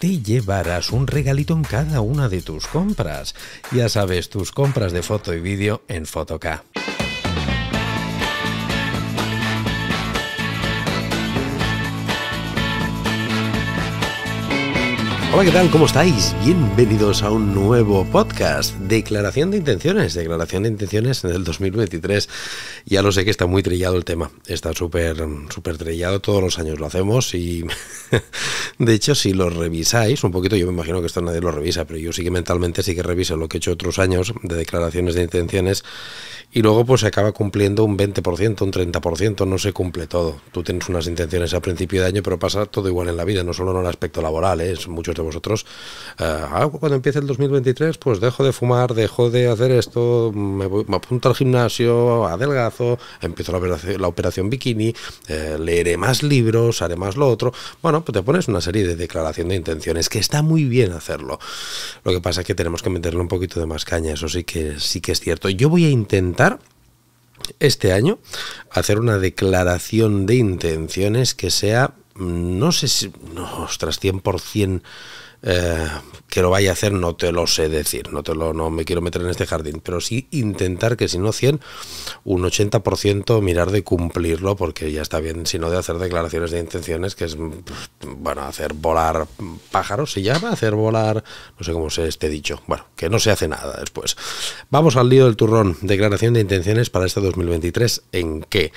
te llevarás un regalito en cada una de tus compras. Ya sabes, tus compras de foto y vídeo en Fotok. Hola, ¿qué tal? ¿Cómo estáis? Bienvenidos a un nuevo podcast, Declaración de Intenciones, Declaración de Intenciones en el 2023. Ya lo sé que está muy trillado el tema, está súper, súper trillado, todos los años lo hacemos y de hecho si lo revisáis un poquito, yo me imagino que esto nadie lo revisa, pero yo sí que mentalmente sí que reviso lo que he hecho otros años de declaraciones de intenciones y luego pues se acaba cumpliendo un 20%, un 30%, no se cumple todo. Tú tienes unas intenciones a principio de año, pero pasa todo igual en la vida, no solo en el aspecto laboral, ¿eh? muchos de vosotros, eh, ah, cuando empiece el 2023, pues dejo de fumar, dejo de hacer esto, me, voy, apunto al gimnasio, adelgazo, empiezo la operación, la operación bikini, eh, leeré más libros, haré más lo otro. Bueno, pues te pones una serie de declaración de intenciones, que está muy bien hacerlo. Lo que pasa es que tenemos que meterle un poquito de más caña, eso sí que, sí que es cierto. Yo voy a intentar este año hacer una declaración de intenciones que sea, mm, no sé si, ostras, 100% eh, que lo vaya a hacer no te lo sé decir, no, te lo, no me quiero meter en este jardín, pero sí intentar que si no 100, un 80% mirar de cumplirlo, porque ya está bien, sino de hacer declaraciones de intenciones, que es, bueno, hacer volar pájaros, se llama, hacer volar, no sé cómo se esté dicho, bueno, que no se hace nada después. Vamos al lío del turrón, declaración de intenciones para este 2023, ¿en qué?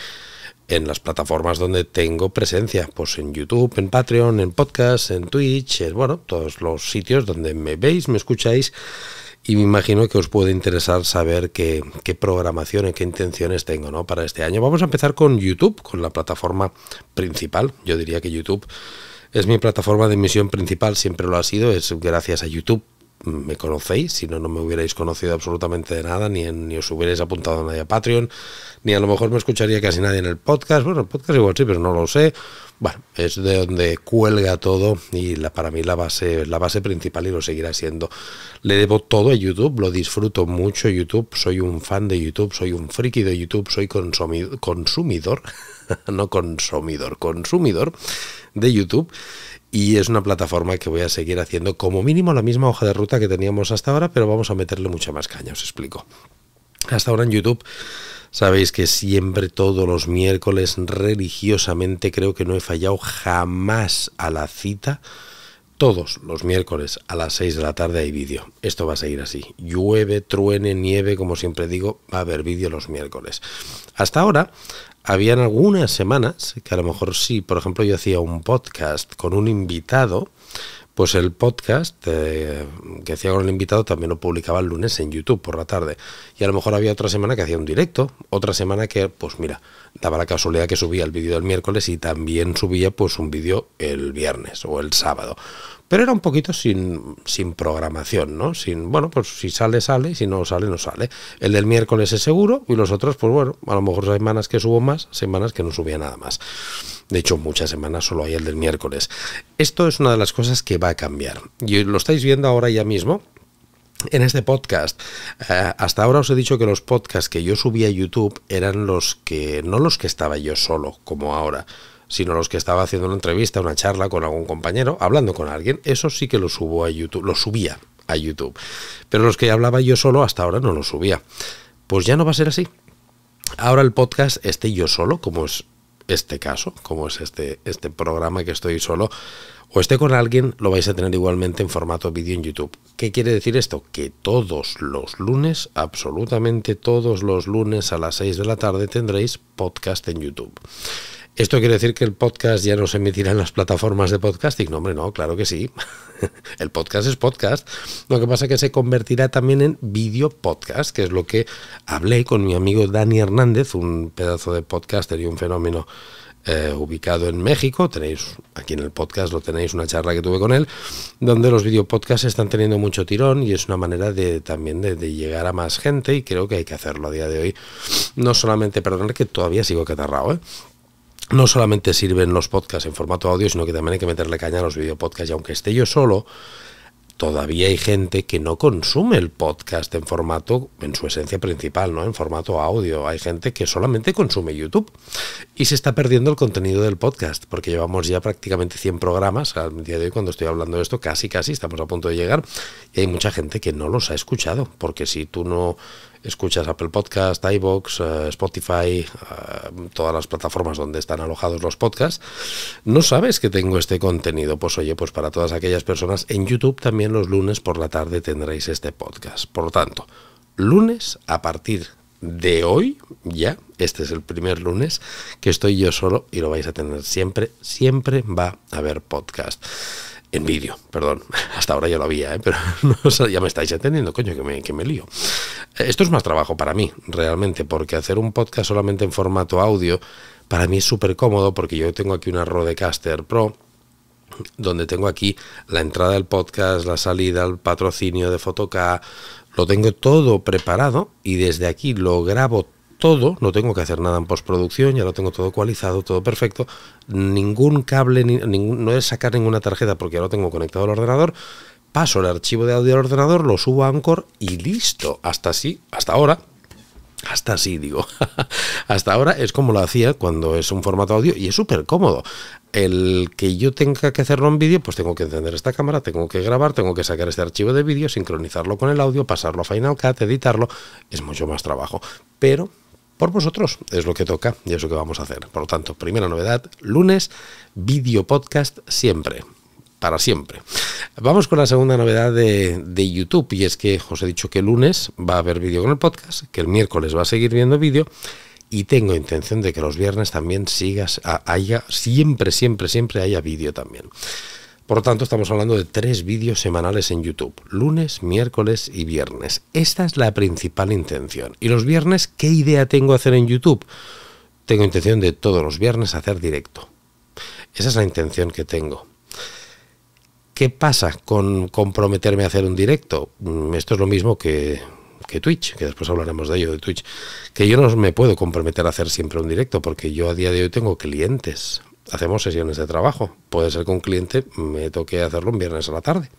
en las plataformas donde tengo presencia, pues en YouTube, en Patreon, en podcast, en Twitch, bueno, todos los sitios donde me veis, me escucháis y me imagino que os puede interesar saber qué, programación y qué intenciones tengo ¿no? para este año. Vamos a empezar con YouTube, con la plataforma principal. Yo diría que YouTube es mi plataforma de emisión principal, siempre lo ha sido, es gracias a YouTube me conocéis, si no, no me hubierais conocido absolutamente de nada, ni, en, ni os hubierais apuntado a nadie a Patreon, ni a lo mejor me escucharía casi nadie en el podcast. Bueno, el podcast igual sí, pero no lo sé. Bueno, es de donde cuelga todo y la, para mí la base, la base principal y lo seguirá siendo. Le debo todo a YouTube, lo disfruto mucho YouTube, soy un fan de YouTube, soy un friki de YouTube, soy consumidor no consumidor, consumidor de YouTube y es una plataforma que voy a seguir haciendo como mínimo la misma hoja de ruta que teníamos hasta ahora, pero vamos a meterle mucha más caña, os explico. Hasta ahora en YouTube Sabéis que siempre todos los miércoles religiosamente creo que no he fallado jamás a la cita todos los miércoles a las 6 de la tarde hay vídeo. Esto va a seguir así. Llueve, truene, nieve, como siempre digo, va a haber vídeo los miércoles. Hasta ahora habían algunas semanas que a lo mejor sí, por ejemplo, yo hacía un podcast con un invitado, pues el podcast eh, que hacía con el invitado también lo publicaba el lunes en YouTube por la tarde. Y a lo mejor había otra semana que hacía un directo, otra semana que, pues mira, daba la casualidad que subía el vídeo el miércoles y también subía pues un vídeo el viernes o el sábado. Pero era un poquito sin, sin programación, ¿no? Sin, bueno, pues si sale, sale, si no sale, no sale. El del miércoles es seguro y los otros, pues bueno, a lo mejor semanas que subo más, semanas que no subía nada más. De hecho, muchas semanas solo hay el del miércoles. Esto es una de las cosas que va a cambiar. Y lo estáis viendo ahora ya mismo en este podcast. Eh, hasta ahora os he dicho que los podcasts que yo subía a YouTube eran los que, no los que estaba yo solo, como ahora sino los que estaba haciendo una entrevista, una charla con algún compañero, hablando con alguien, eso sí que lo subo a YouTube, lo subía a YouTube. Pero los que hablaba yo solo hasta ahora no lo subía. Pues ya no va a ser así. Ahora el podcast esté yo solo, como es este caso, como es este, este programa que estoy solo, o esté con alguien, lo vais a tener igualmente en formato vídeo en YouTube. ¿Qué quiere decir esto? Que todos los lunes, absolutamente todos los lunes a las 6 de la tarde tendréis podcast en YouTube. ¿Esto quiere decir que el podcast ya no se emitirá en las plataformas de podcasting? No, hombre, no, claro que sí. El podcast es podcast. Lo que pasa es que se convertirá también en video podcast, que es lo que hablé con mi amigo Dani Hernández, un pedazo de podcaster y un fenómeno eh, ubicado en México. Tenéis aquí en el podcast, lo tenéis, una charla que tuve con él, donde los video podcasts están teniendo mucho tirón y es una manera de también de, llegar a más gente y creo que hay que hacerlo a día de hoy. No solamente, perdonar que todavía sigo catarrado, ¿eh? no solamente sirven los podcasts en formato audio, sino que también hay que meterle caña a los videopodcasts. Y aunque esté yo solo, todavía hay gente que no consume el podcast en formato, en su esencia principal, ¿no? En formato audio. Hay gente que solamente consume YouTube. Y se está perdiendo el contenido del podcast, porque llevamos ya prácticamente 100 programas. Al día de hoy, cuando estoy hablando de esto, casi, casi estamos a punto de llegar. Y hay mucha gente que no los ha escuchado, porque si tú no escuchas Apple Podcast, iBox, eh, Spotify, eh, todas las plataformas donde están alojados los podcasts, no sabes que tengo este contenido. Pues oye, pues para todas aquellas personas, en YouTube también los lunes por la tarde tendréis este podcast. Por lo tanto, lunes a partir de hoy, ya, este es el primer lunes, que estoy yo solo y lo vais a tener siempre, siempre va a haber podcast en vídeo, perdón. Hasta ahora ya lo había, ¿eh? pero ya me estáis atendiendo, coño, que me, lío. Eh, esto es más trabajo para mí, realmente, porque hacer un podcast solamente en formato audio, para mí es súper cómodo, porque yo tengo aquí una Rodecaster Pro, donde tengo aquí la entrada del podcast, la salida, el patrocinio de Fotoca, lo tengo todo preparado y desde aquí lo grabo todo, no tengo que hacer nada en postproducción, ya lo tengo todo ecualizado, todo perfecto, ningún cable, no es sacar ninguna tarjeta porque ya lo tengo conectado al ordenador, paso el archivo de audio al ordenador, lo subo a Anchor y listo, hasta así, hasta ahora. Hasta así, digo. hasta ahora es como lo hacía cuando es un formato audio y es súper cómodo el que yo tenga que hacerlo en vídeo, pues tengo que encender esta cámara, tengo que grabar, tengo que sacar este archivo de vídeo, sincronizarlo con el audio, pasarlo a Final Cut, editarlo, es mucho más trabajo. Pero por vosotros. Es lo que toca y es lo que vamos a hacer. Por lo tanto, primera novedad, lunes, video podcast siempre. Para siempre. Vamos con la segunda novedad de, de YouTube y es que os he dicho que el lunes va a haber vídeo con el podcast, que el miércoles va a seguir viendo vídeo y tengo intención de que los viernes también sigas, haya, siempre, siempre, siempre haya vídeo también. Por lo tanto, estamos hablando de tres vídeos semanales en YouTube, lunes, miércoles y viernes. Esta es la principal intención. ¿Y los viernes qué idea tengo hacer en YouTube? Tengo intención de todos los viernes hacer directo. Esa es la intención que tengo. ¿Qué pasa con comprometerme a hacer un directo? Mm, esto es lo mismo que, que Twitch, que después hablaremos de ello, de Twitch, que yo no me puedo comprometer a hacer siempre un directo, porque yo a día de hoy tengo clientes, hacemos sesiones de trabajo. Puede ser con un cliente me toque hacerlo un viernes a la tarde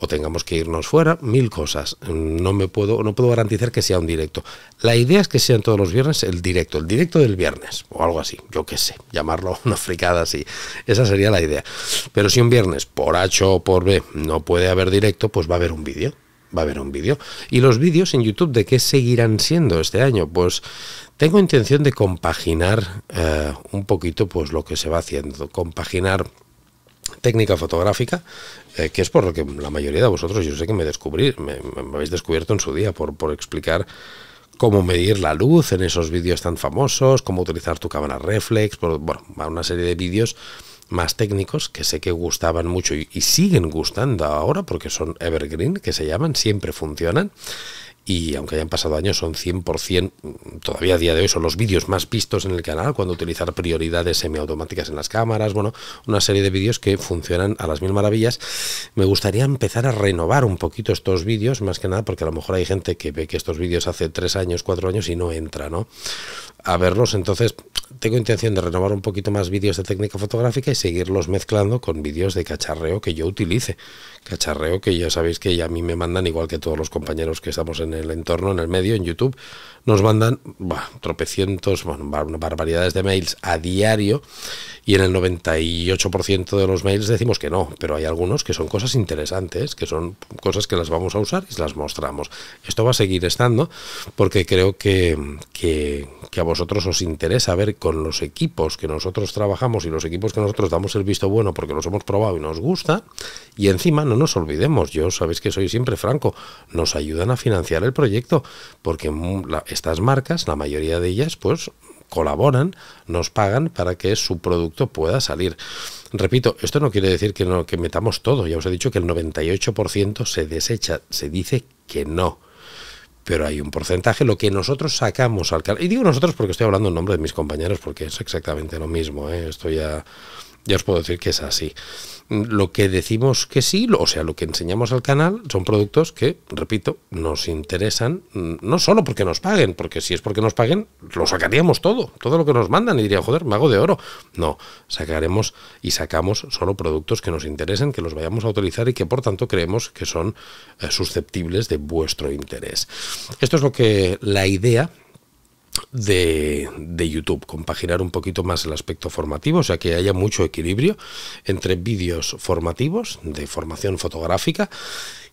o tengamos que irnos fuera, mil cosas. No me puedo, no puedo garantizar que sea un directo. La idea es que sean todos los viernes el directo, el directo del viernes, o algo así, yo qué sé, llamarlo una fricada así. Esa sería la idea. Pero si un viernes, por H o por B, no puede haber directo, pues va a haber un vídeo. Va a haber un vídeo. ¿Y los vídeos en YouTube de qué seguirán siendo este año? Pues tengo intención de compaginar eh, un poquito pues lo que se va haciendo, compaginar técnica fotográfica, eh, que es por lo que la mayoría de vosotros yo sé que me descubrí, me, habéis descubierto en su día por, explicar cómo medir la luz en esos vídeos tan famosos, cómo utilizar tu cámara reflex, por, una serie de vídeos más técnicos que sé que gustaban mucho y, y, siguen gustando ahora porque son evergreen, que se llaman, siempre funcionan y aunque hayan pasado años, son 100%, mm, todavía a día de hoy son los vídeos más vistos en el canal, cuando utilizar prioridades semiautomáticas en las cámaras, bueno, una serie de vídeos que funcionan a las mil maravillas. Me gustaría empezar a renovar un poquito estos vídeos, más que nada porque a lo mejor hay gente que ve que estos vídeos hace tres años, cuatro años y no entra, ¿no? a verlos. Entonces, tengo intención de renovar un poquito más vídeos de técnica fotográfica y seguirlos mezclando con vídeos de cacharreo que yo utilice. Cacharreo que ya sabéis que ya a mí me mandan, igual que todos los compañeros que estamos en el entorno, en el medio, en YouTube, nos mandan tropecientos, bueno, barbaridades de mails a diario y en el 98% de los mails decimos que no, pero hay algunos que son cosas interesantes, que son cosas que las vamos a usar y las mostramos. Esto va a seguir estando porque creo que, que, que vosotros os interesa ver con los equipos que nosotros trabajamos y los equipos que nosotros damos el visto bueno porque los hemos probado y nos gusta. Y encima no nos olvidemos, yo sabéis que soy siempre franco, nos ayudan a financiar el proyecto porque estas marcas, la mayoría de ellas, pues colaboran, nos pagan para que su producto pueda salir. Repito, esto no quiere decir que, no, que metamos todo, ya os he dicho que el 98% se desecha, se dice que no pero hay un porcentaje, lo que nosotros sacamos al y digo nosotros porque estoy hablando en nombre de mis compañeros, porque es exactamente lo mismo, ¿eh? estoy a... Ya os puedo decir que es así. Lo que decimos que sí, o sea, lo que enseñamos al canal son productos que, repito, nos interesan mm, no solo porque nos paguen, porque si es porque nos paguen, lo sacaríamos todo, todo lo que nos mandan y diría, joder, me hago de oro. No, sacaremos y sacamos solo productos que nos interesen, que los vayamos a utilizar y que por tanto creemos que son eh, susceptibles de vuestro interés. Esto es lo que la idea de, YouTube, compaginar un poquito más el aspecto formativo, o sea que haya mucho equilibrio entre vídeos formativos de formación fotográfica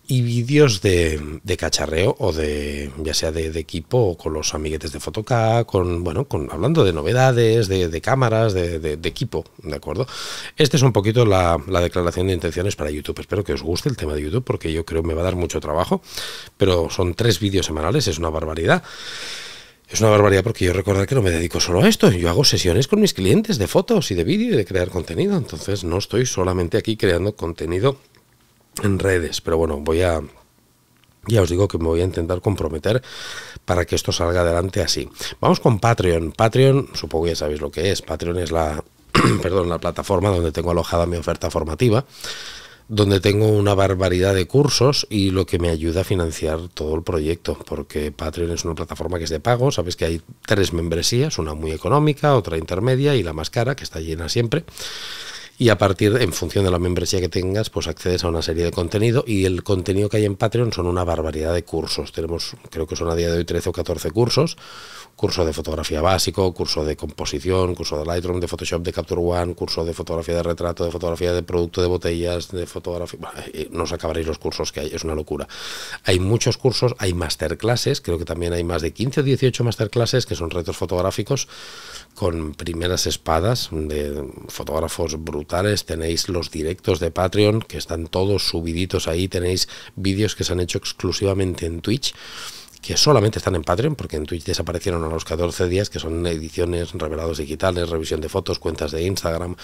y vídeos de, cacharreo o de ya sea de, equipo o con los amiguetes de fotoca con bueno, con hablando de novedades, de, cámaras, de, equipo, ¿de acuerdo? Este es un poquito la, la, declaración de intenciones para YouTube. Espero que os guste el tema de YouTube porque yo creo que me va a dar mucho trabajo, pero son tres vídeos semanales, es una barbaridad. Es una barbaridad porque yo recordar que no me dedico solo a esto. Yo hago sesiones con mis clientes de fotos y de vídeo y de crear contenido. Entonces no estoy solamente aquí creando contenido en redes. Pero bueno, voy a... Ya os digo que me voy a intentar comprometer para que esto salga adelante así. Vamos con Patreon. Patreon, supongo que ya sabéis lo que es. Patreon es la, perdón, la plataforma donde tengo alojada mi oferta formativa donde tengo una barbaridad de cursos y lo que me ayuda a financiar todo el proyecto, porque Patreon es una plataforma que es de pago, sabes que hay tres membresías, una muy económica, otra intermedia y la más cara, que está llena siempre y a partir, en función de la membresía que tengas, pues accedes a una serie de contenido y el contenido que hay en Patreon son una barbaridad de cursos. Tenemos, creo que son a día de hoy 13 o 14 cursos, curso de fotografía básico, curso de composición, curso de Lightroom, de Photoshop, de Capture One, curso de fotografía de retrato, de fotografía de producto de botellas, de fotografía... Eh, no os acabaréis los cursos que hay, es una locura. Hay muchos cursos, hay masterclasses, creo que también hay más de 15 o 18 masterclasses que son retos fotográficos con primeras espadas de fotógrafos brutos tenéis los directos de Patreon, que están todos subiditos ahí, tenéis vídeos que se han hecho exclusivamente en Twitch que solamente están en Patreon, porque en Twitch desaparecieron a los 14 días, que son ediciones, revelados digitales, revisión de fotos, cuentas de Instagram.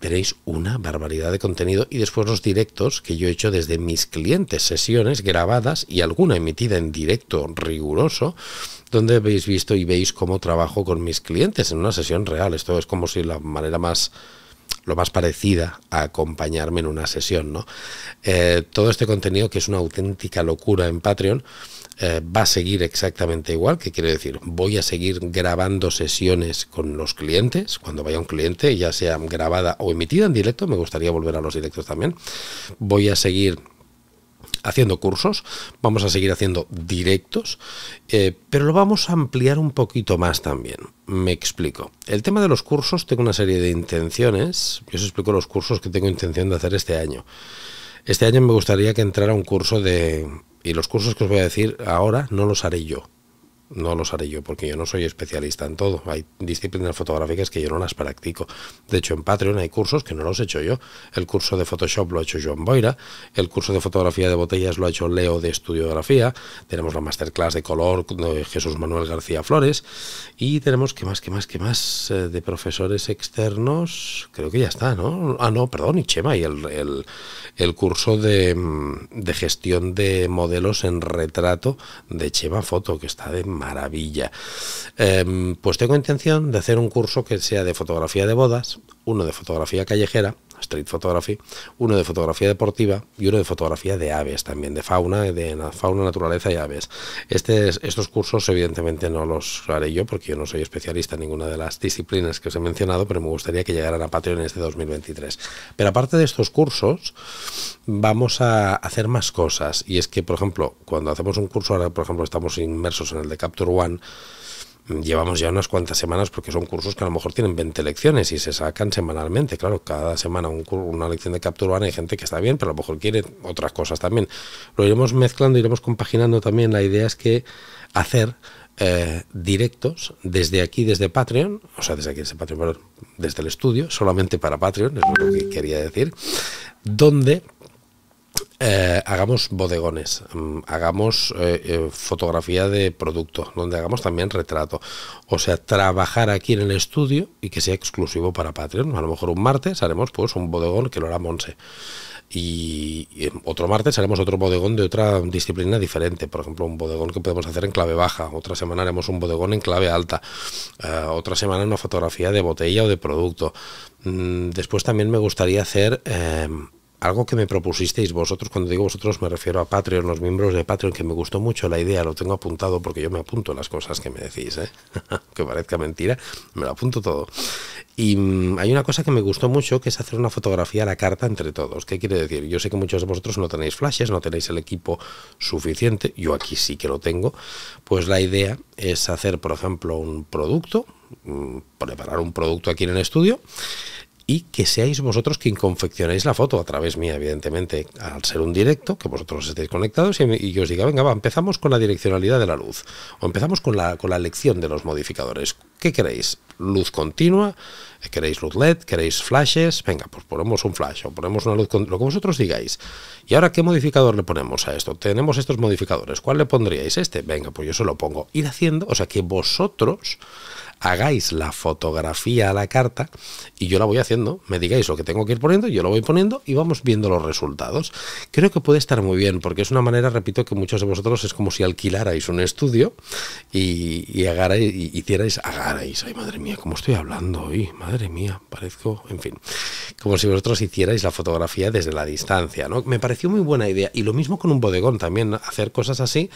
veréis una barbaridad de contenido y después los directos que yo he hecho desde mis clientes, sesiones grabadas y alguna emitida en directo riguroso, donde habéis visto y veis cómo trabajo con mis clientes en una sesión real. Esto es como si la manera más lo más parecida a acompañarme en una sesión. ¿no? Eh, todo este contenido, que es una auténtica locura en Patreon, eh, va a seguir exactamente igual, que quiere decir, voy a seguir grabando sesiones con los clientes, cuando vaya un cliente, ya sea grabada o emitida en directo, me gustaría volver a los directos también, voy a seguir haciendo cursos, vamos a seguir haciendo directos, eh, pero lo vamos a ampliar un poquito más también. Me explico. El tema de los cursos, tengo una serie de intenciones, yo os explico los cursos que tengo intención de hacer este año. Este año me gustaría que entrara un curso de... Y los cursos que os voy a decir ahora no los haré yo, no los haré yo porque yo no soy especialista en todo. Hay disciplinas fotográficas que yo no las practico. De hecho, en Patreon hay cursos que no los he hecho yo. El curso de Photoshop lo ha hecho John Boira, el curso de fotografía de botellas lo ha hecho Leo de Estudiografía, tenemos la masterclass de color de Jesús Manuel García Flores y tenemos que más, que más, que más eh, de profesores externos. Creo que ya está, ¿no? Ah, no, perdón, y Chema, y el, el curso de, mm, de gestión de modelos en retrato de Chema Foto, que está de maravilla. Em, pues tengo intención de hacer un curso que sea de fotografía de bodas, uno de fotografía callejera Street Photography, uno de fotografía deportiva y uno de fotografía de aves también, de fauna, de fauna, naturaleza y aves. Este, estos cursos evidentemente no los haré yo porque yo no soy especialista en ninguna de las disciplinas que os he mencionado, pero me gustaría que llegaran a Patreon en este 2023. Pero aparte de estos cursos, vamos a hacer más cosas y es que, por ejemplo, cuando hacemos un curso, ahora por ejemplo estamos inmersos en el de Capture One, llevamos ya unas cuantas semanas porque son cursos que a lo mejor tienen 20 lecciones y se sacan semanalmente. Claro, cada semana una lección de captura urbana hay gente que está bien, pero a lo mejor quiere otras cosas también. Lo iremos mezclando, iremos compaginando también. La idea es que hacer eh, directos desde aquí, desde Patreon, o sea, desde aquí, desde Patreon, desde el estudio, solamente para Patreon, es lo que quería decir, donde eh, hagamos bodegones, mm, hagamos eh, eh, fotografía de producto, donde hagamos también retrato. O sea, trabajar aquí en el estudio y que sea exclusivo para Patreon. A lo mejor un martes haremos pues un bodegón que lo hará Monse. Y, otro martes haremos otro bodegón de otra disciplina diferente. Por ejemplo, un bodegón que podemos hacer en clave baja. Otra semana haremos un bodegón en clave alta. otra semana una fotografía de botella o de producto. Mm, después también me gustaría hacer em, algo que me propusisteis vosotros, cuando digo vosotros me refiero a Patreon, los miembros de Patreon, que me gustó mucho la idea, lo tengo apuntado porque yo me apunto las cosas que me decís, ¿eh? que parezca mentira, me lo apunto todo. Y mm, hay una cosa que me gustó mucho, que es hacer una fotografía a la carta entre todos. ¿Qué quiere decir? Yo sé que muchos de vosotros no tenéis flashes, no tenéis el equipo suficiente, yo aquí sí que lo tengo, pues la idea es hacer, por ejemplo, un producto, mm, preparar un producto aquí en el estudio y que seáis vosotros quien confeccionéis la foto a través mía, evidentemente, al ser un directo, que vosotros estéis conectados y, yo os diga, venga, va, empezamos con la direccionalidad de la luz o empezamos con la, con la elección de los modificadores. ¿Qué queréis? ¿Luz continua? ¿Queréis luz LED? ¿Queréis flashes? Venga, pues ponemos un flash o ponemos una luz, con, lo que vosotros digáis. ¿Y ahora qué modificador le ponemos a esto? Tenemos estos modificadores. ¿Cuál le pondríais? Este. Venga, pues yo se lo pongo. Ir haciendo, o sea, que vosotros hagáis la fotografía a la carta y yo la voy haciendo, me digáis lo que tengo que ir poniendo, yo lo voy poniendo y vamos viendo los resultados. Creo que puede estar muy bien porque es una manera, repito, que muchos de vosotros es como si alquilarais un estudio y, y, y hicierais, agarais, ay madre mía, cómo estoy hablando hoy, madre mía, parezco, en fin, como si vosotros hicierais la fotografía desde la distancia, ¿no? Me pareció muy buena idea y lo mismo con un bodegón también, hacer cosas así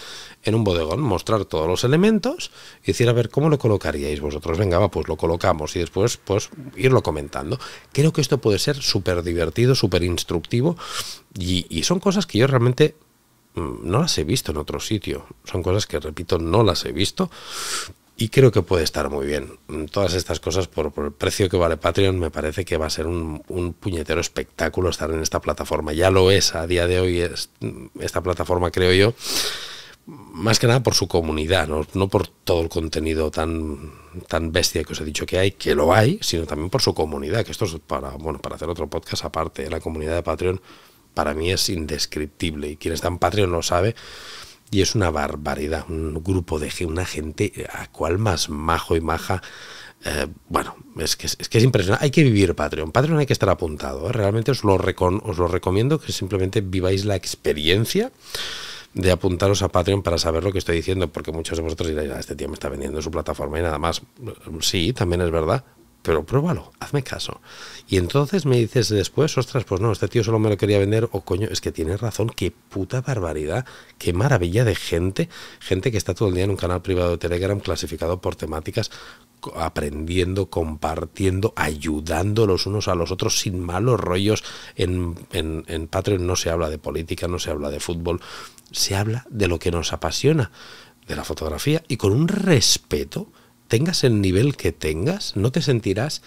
en un bodegón, mostrar todos los elementos y decir, a ver, ¿cómo lo colocaríais vosotros? Otros, venga, pues lo colocamos y después pues irlo comentando. Creo que esto puede ser súper divertido, súper instructivo y, son cosas que yo realmente mm, no las he visto en otro sitio. Son cosas que, repito, no las he visto y creo que puede estar muy bien. Mm, todas estas cosas, por, el precio que vale Patreon, me parece que va a ser un, puñetero espectáculo estar en esta plataforma. Ya lo es a día de hoy, es, mm, esta plataforma, creo yo, más que nada por su comunidad, no, no por todo el contenido tan tan bestia que os he dicho que hay, que lo hay, sino también por su comunidad, que esto es para, bueno, para hacer otro podcast aparte, la comunidad de Patreon para mí es indescriptible y quien está en Patreon lo sabe y es una barbaridad, un grupo de una gente a cual más majo y maja eh, bueno, es que, es impresionante. Hay que vivir Patreon. Patreon hay que estar apuntado. ¿eh? Realmente os lo, os lo recomiendo que simplemente viváis la experiencia de apuntaros a Patreon para saber lo que estoy diciendo, porque muchos de vosotros diréis, ah, este tío me está vendiendo su plataforma y nada más. Sí, también es verdad, pero pruébalo, hazme caso. Y entonces me dices después, ostras, pues no, este tío solo me lo quería vender, o coño, es que tienes razón, qué puta barbaridad, qué maravilla de gente, gente que está todo el día en un canal privado de Telegram clasificado por temáticas, aprendiendo, compartiendo, ayudando los unos a los otros sin malos rollos. En, en, en Patreon no se habla de política, no se habla de fútbol, se habla de lo que nos apasiona, de la fotografía, y con un respeto, tengas el nivel que tengas, no te sentirás...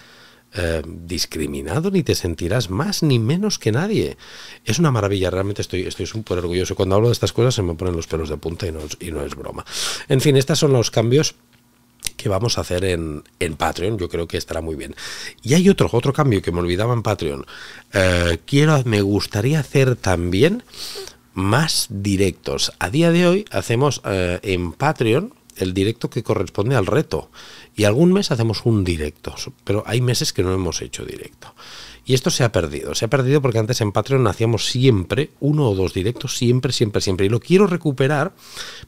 Eh, discriminado ni te sentirás más ni menos que nadie. Es una maravilla, realmente estoy súper orgulloso. Cuando hablo de estas cosas se me ponen los pelos de punta y no, y no es broma. En fin, estos son los cambios que vamos a hacer en, en, Patreon. Yo creo que estará muy bien. Y hay otro, otro cambio que me olvidaba en Patreon. Eh, quiero, me gustaría hacer también más directos. A día de hoy hacemos eh, en Patreon el directo que corresponde al reto. Y algún mes hacemos un directo. Pero hay meses que no hemos hecho directo. Y esto se ha perdido, se ha perdido porque antes en Patreon hacíamos siempre uno o dos directos, siempre, siempre, siempre. Y lo quiero recuperar,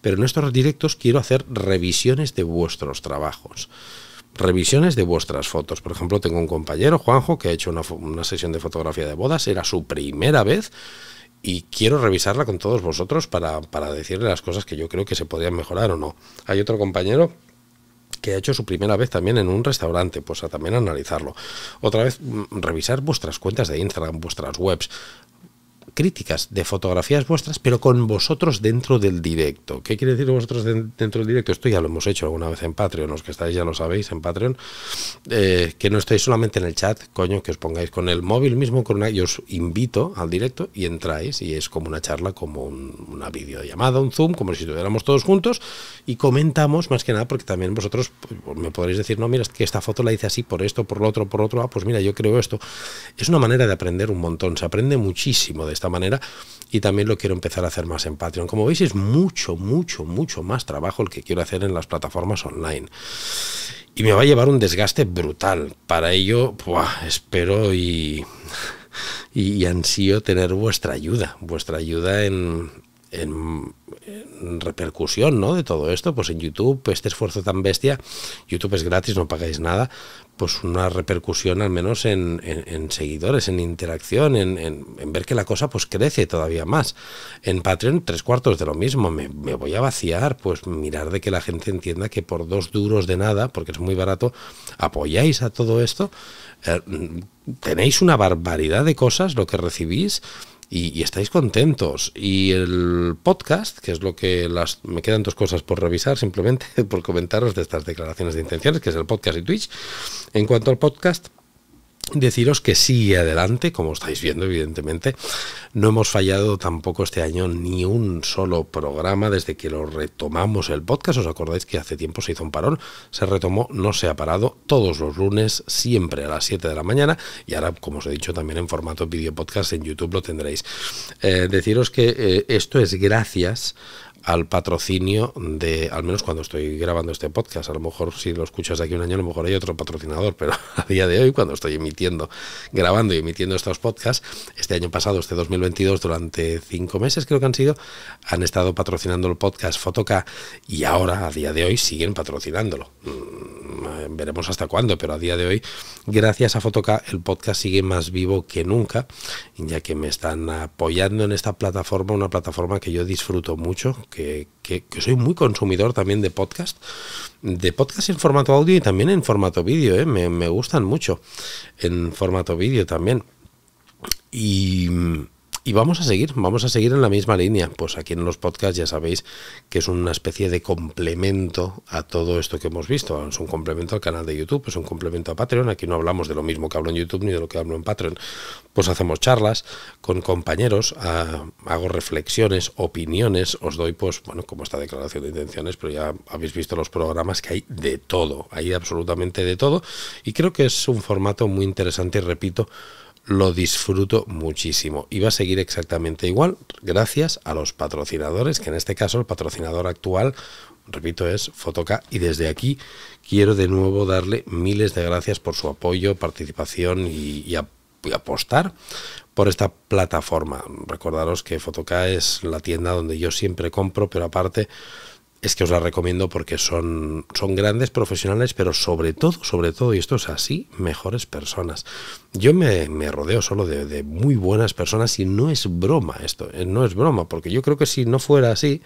pero en estos directos quiero hacer revisiones de vuestros trabajos revisiones de vuestras fotos. Por ejemplo, tengo un compañero, Juanjo, que ha hecho una, sesión de fotografía de bodas, era su primera vez y quiero revisarla con todos vosotros para, para decirle las cosas que yo creo que se podrían mejorar o no. Hay otro compañero que ha hecho su primera vez también en un restaurante, pues a también analizarlo. Otra vez, mm, revisar vuestras cuentas de Instagram, vuestras webs, críticas de fotografías vuestras, pero con vosotros dentro del directo. ¿Qué quiere decir vosotros dentro del directo? Esto ya lo hemos hecho alguna vez en Patreon, los que estáis ya lo sabéis en Patreon, eh, que no estáis solamente en el chat, coño, que os pongáis con el móvil mismo, con una, yo os invito al directo y entráis y es como una charla, como una videollamada, un Zoom, como si estuviéramos todos juntos y comentamos más que nada porque también vosotros pues, pues, me podréis decir, no, mira, es que esta foto la hice así por esto, por lo otro, por otro, ah, pues mira, yo creo esto. Es una manera de aprender un montón, se aprende muchísimo de esta manera y también lo quiero empezar a hacer más en Patreon. Como veis es mucho, mucho, mucho más trabajo el que quiero hacer en las plataformas online. Y me va a llevar un desgaste brutal. Para ello, espero y y, ansío tener vuestra ayuda, vuestra ayuda en, en, repercusión ¿no? de todo esto, pues en YouTube, este esfuerzo tan bestia, YouTube es gratis, no pagáis nada, pues una repercusión al menos en, seguidores, en interacción, en, ver que la cosa pues crece todavía más. En Patreon tres cuartos de lo mismo, me, voy a vaciar, pues mirar de que la gente entienda que por dos duros de nada, porque es muy barato, apoyáis a todo esto, eh, tenéis una barbaridad de cosas, lo que recibís y, estáis contentos. Y el podcast, que es lo que las, me quedan dos cosas por revisar, simplemente por comentaros de estas declaraciones de intenciones, que es el podcast y Twitch. En cuanto al podcast, deciros que sigue adelante, como estáis viendo evidentemente. No hemos fallado tampoco este año ni un solo programa desde que lo retomamos el podcast. ¿Os acordáis que hace tiempo se hizo un parón? Se retomó, no se ha parado, todos los lunes, siempre a las 7 de la mañana. Y ahora, como os he dicho, también en formato video podcast en YouTube lo tendréis. Eh, deciros que eh, esto es gracias al patrocinio de, al menos cuando estoy grabando este podcast, a lo mejor si lo escuchas de aquí un año, a lo mejor hay otro patrocinador, pero a día de hoy, cuando estoy emitiendo, grabando y emitiendo estos podcasts, este año pasado, este 2022, durante cinco meses creo que han sido, han estado patrocinando el podcast Fotoca y ahora, a día de hoy, siguen patrocinándolo. Mm, veremos hasta cuándo, pero a día de hoy, gracias a Fotoca, el podcast sigue más vivo que nunca, ya que me están apoyando en esta plataforma, una plataforma que yo disfruto mucho, que, soy muy consumidor también de podcast, de podcast en formato audio y también en formato vídeo, ¿eh? me, me, gustan mucho en formato vídeo también. Y, y vamos a seguir, vamos a seguir en la misma línea. Pues aquí en los podcasts ya sabéis que es una especie de complemento a todo esto que hemos visto. Es un complemento al canal de YouTube, es un complemento a Patreon. Aquí no hablamos de lo mismo que hablo en YouTube ni de lo que hablo en Patreon. Pues hacemos charlas con compañeros, ah, hago reflexiones, opiniones, os doy pues, bueno, como esta declaración de intenciones, pero ya habéis visto los programas que hay de todo, hay absolutamente de todo. Y creo que es un formato muy interesante y repito, lo disfruto muchísimo y va a seguir exactamente igual gracias a los patrocinadores, que en este caso el patrocinador actual, repito, es Fotoca y desde aquí quiero de nuevo darle miles de gracias por su apoyo, participación y, apostar por esta plataforma. Recordaros que Fotoca es la tienda donde yo siempre compro, pero aparte es que os la recomiendo porque son, son grandes profesionales, pero sobre todo, sobre todo, y esto es así, mejores personas. Yo me, rodeo solo de, muy buenas personas y no es broma esto, eh, no es broma, porque yo creo que si no fuera así,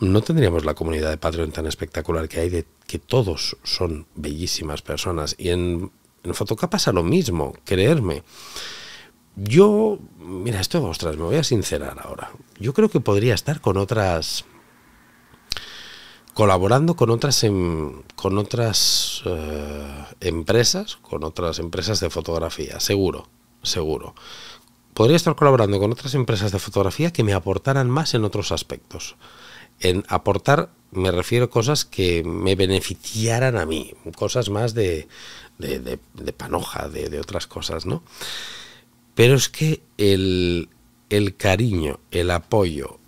no tendríamos la comunidad de Patreon tan espectacular que hay, de que todos son bellísimas personas. Y en, en Fotocap pasa lo mismo, creerme. Yo, mira, esto, ostras, me voy a sincerar ahora. Yo creo que podría estar con otras colaborando con otras em, con otras eh, empresas, con otras empresas de fotografía, seguro, seguro. Podría estar colaborando con otras empresas de fotografía que me aportaran más en otros aspectos. En aportar me refiero a cosas que me beneficiaran a mí, cosas más de, de, panoja, de, otras cosas, ¿no? Pero es que el, el cariño, el apoyo,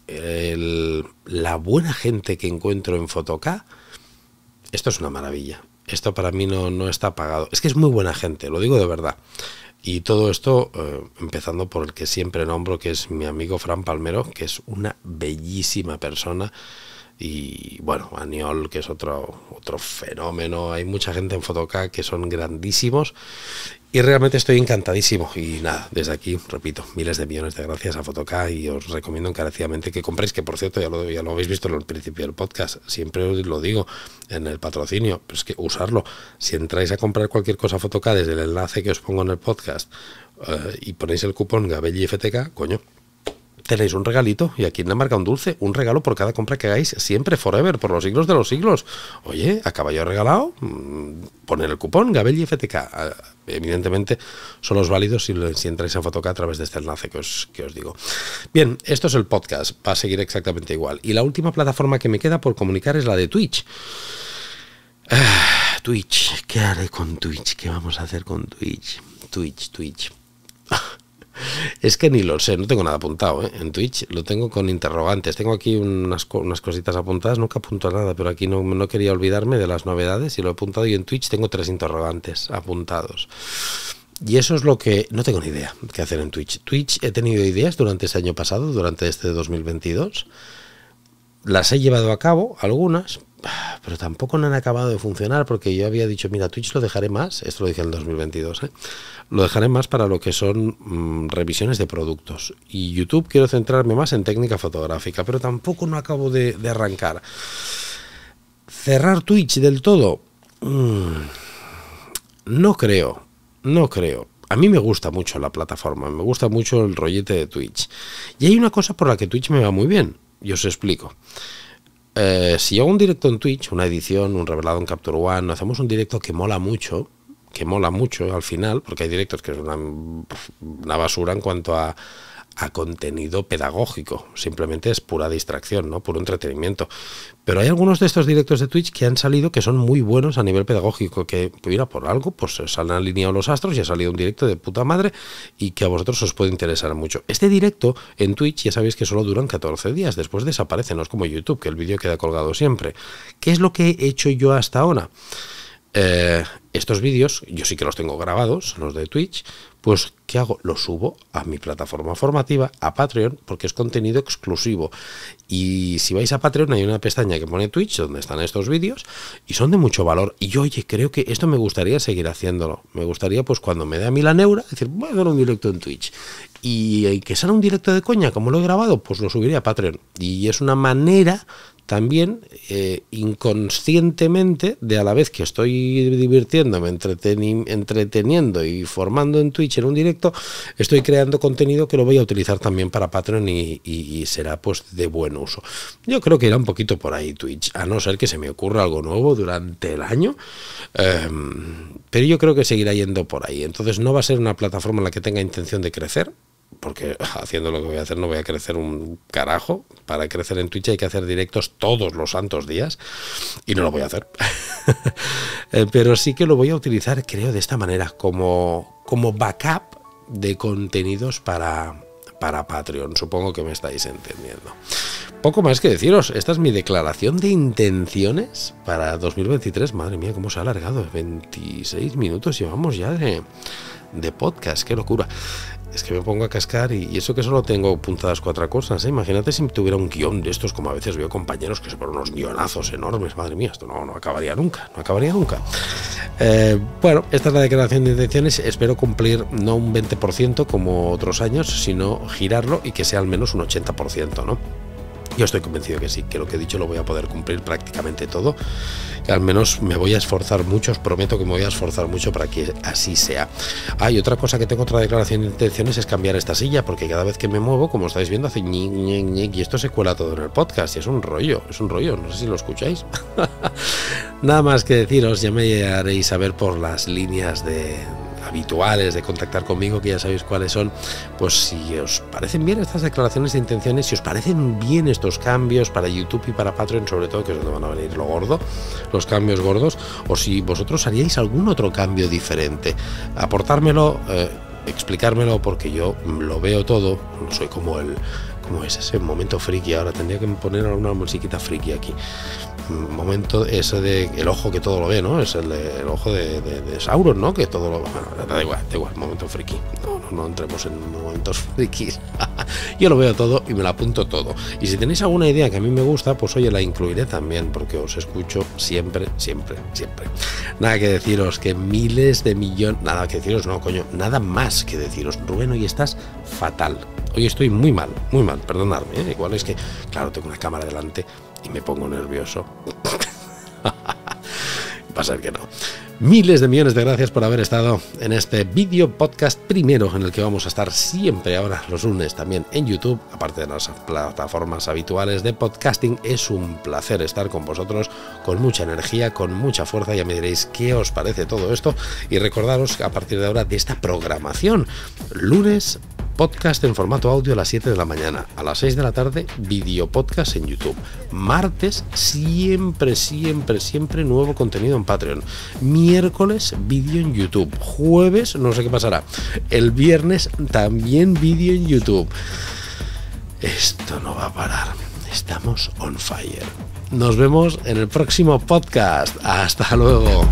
la buena gente que encuentro en Fotoca, esto es una maravilla. Esto para mí no, no está pagado. Es que es muy buena gente, lo digo de verdad. Y todo esto, eh, empezando por el que siempre nombro, que es mi amigo Fran Palmero, que es una bellísima persona. Y bueno, Aniol, que es otro, otro fenómeno. Hay mucha gente en Fotoca que son grandísimos. Y realmente estoy encantadísimo. Y nada, desde aquí, repito, miles de millones de gracias a Fotoca y os recomiendo encarecidamente que compréis, que por cierto, ya lo, ya lo habéis visto en el principio del podcast, siempre lo digo en el patrocinio, pues es que usarlo. Si entráis a comprar cualquier cosa a Fotoca desde el enlace que os pongo en el podcast eh, y ponéis el cupón GabelliFTK, coño, tenéis un regalito y aquí en la marca un dulce, un regalo por cada compra que hagáis siempre, forever, por los siglos de los siglos. Oye, a caballo regalado, mm, poner el cupón Gabelli FTK. Ah, evidentemente son los válidos si, entráis en Fotoca a través de este enlace que os, digo. Bien, esto es el podcast, va a seguir exactamente igual. Y la última plataforma que me queda por comunicar es la de Twitch. Ah, Twitch, ¿qué haré con Twitch? ¿Qué vamos a hacer con Twitch? Twitch, Twitch. Es que ni lo sé, no tengo nada apuntado ¿eh? en Twitch, lo tengo con interrogantes. Tengo aquí unas, unas cositas apuntadas, nunca apunto nada, pero aquí no, no, quería olvidarme de las novedades y lo he apuntado. Y en Twitch tengo tres interrogantes apuntados. Y eso es lo que no tengo ni idea qué hacer en Twitch. Twitch he tenido ideas durante ese año pasado, durante este 2022 las he llevado a cabo, algunas, pero tampoco no han acabado de funcionar porque yo había dicho, mira, Twitch lo dejaré más, esto lo dije en el 2022, ¿eh? lo dejaré más para lo que son mm, revisiones de productos. Y YouTube quiero centrarme más en técnica fotográfica, pero tampoco no acabo de, arrancar. Cerrar Twitch del todo, mm, no creo, no creo. A mí me gusta mucho la plataforma, me gusta mucho el rollete de Twitch. Y hay una cosa por la que Twitch me va muy bien, yo os explico. Eh, si si hago un directo en Twitch, una edición, un revelado en Capture One, hacemos un directo que mola mucho, que mola mucho al final, porque hay directos que son una basura en cuanto a a contenido pedagógico, simplemente es pura distracción, ¿no? Puro entretenimiento. Pero hay algunos de estos directos de Twitch que han salido que son muy buenos a nivel pedagógico, que pues mira, por algo, pues se han alineado los astros y ha salido un directo de puta madre y que a vosotros os puede interesar mucho. Este directo en Twitch ya sabéis que solo duran 14 días, después desaparecen, no es como YouTube, que el vídeo queda colgado siempre. ¿Qué es lo que he hecho yo hasta ahora? Eh, estos vídeos, yo sí que los tengo grabados, los de Twitch, pues ¿qué hago? Los subo a mi plataforma formativa, a Patreon, porque es contenido exclusivo. Y si vais a Patreon hay una pestaña que pone Twitch donde están estos vídeos y son de mucho valor. Y yo, oye, creo que esto me gustaría seguir haciéndolo. Me gustaría, pues cuando me dé a mí la neura, decir, voy a dar un directo en Twitch. Y eh, que sea un directo de coña, como lo he grabado, pues lo subiría a Patreon. Y es una manera también eh, inconscientemente, de a la vez que estoy divirtiéndome, entreteniendo y formando en Twitch en un directo, estoy creando contenido que lo voy a utilizar también para Patreon y, será pues de buen uso. Yo creo que irá un poquito por ahí Twitch, a no ser que se me ocurra algo nuevo durante el año, em, pero yo creo que seguirá yendo por ahí. Entonces no va a ser una plataforma en la que tenga intención de crecer, porque haciendo lo que voy a hacer no voy a crecer un carajo. Para crecer en Twitch hay que hacer directos todos los santos días y no lo voy a hacer. Eh, pero sí que lo voy a utilizar, creo, de esta manera, como, como backup de contenidos para, para Patreon. Supongo que me estáis entendiendo. Poco más que deciros, esta es mi declaración de intenciones para 2023. Madre mía, cómo se ha alargado. 26 minutos llevamos ya de, de podcast, qué locura es que me pongo a cascar y, eso que solo tengo puntadas cuatro cosas. ¿eh? Imagínate si tuviera un guión de estos, como a veces veo compañeros que se ponen unos guionazos enormes. Madre mía, esto no, no acabaría nunca, no acabaría nunca. Eh, bueno, esta es la declaración de intenciones. Espero cumplir no un 20% como otros años, sino girarlo y que sea al menos un 80%, ¿no? Yo estoy convencido que sí, que lo que he dicho lo voy a poder cumplir prácticamente todo. Al menos me voy a esforzar mucho, os prometo que me voy a esforzar mucho para que así sea. Hay ah, y otra cosa que tengo otra declaración de intenciones es cambiar esta silla, porque cada vez que me muevo, como estáis viendo, hace y esto se cuela todo en el podcast. Y es un rollo, es un rollo, no sé si lo escucháis. Nada más que deciros, ya me haréis saber por las líneas de, habituales de contactar conmigo, que ya sabéis cuáles son, pues si os parecen bien estas declaraciones e intenciones, si os parecen bien estos cambios para YouTube y para Patreon, sobre todo, que es donde van a venir lo gordo, los cambios gordos, o si vosotros haríais algún otro cambio diferente, aportármelo. Eh, explicármelo porque yo lo veo todo, soy como el, es ese momento friki? Ahora tendría que poner alguna musiquita friki aquí. Momento ese de el ojo que todo lo ve, ¿no? Es el, ojo de, de, Sauron, ¿no? Que todo lo. da igual, da igual, momento friki. No, no, no entremos en momentos frikis. Yo lo veo todo y me lo apunto todo. Y si tenéis alguna idea que a mí me gusta, pues oye, la incluiré también, porque os escucho siempre, siempre, siempre. Nada que deciros que miles de millones. Nada que deciros, no, coño, nada más que deciros. Rubén, hoy estás fatal Hoy estoy muy mal, muy mal, perdonadme. ¿eh? Igual es que, claro, tengo una cámara delante y me pongo nervioso. Va a ser que no. Miles de millones de gracias por haber estado en este vídeo podcast primero en el que vamos a estar siempre ahora los lunes también en YouTube, aparte de las plataformas habituales de podcasting. Es un placer estar con vosotros con mucha energía, con mucha fuerza. Ya me diréis qué os parece todo esto y recordaros a partir de ahora de esta programación lunes podcast en formato audio a las 7 de la mañana, a las 6 de la tarde video podcast en YouTube. Martes siempre, siempre, siempre nuevo contenido en Patreon. Miércoles vídeo en YouTube. Jueves no sé qué pasará. El viernes también vídeo en YouTube. Esto no va a parar. Estamos on fire. Nos vemos en el próximo podcast. Hasta luego.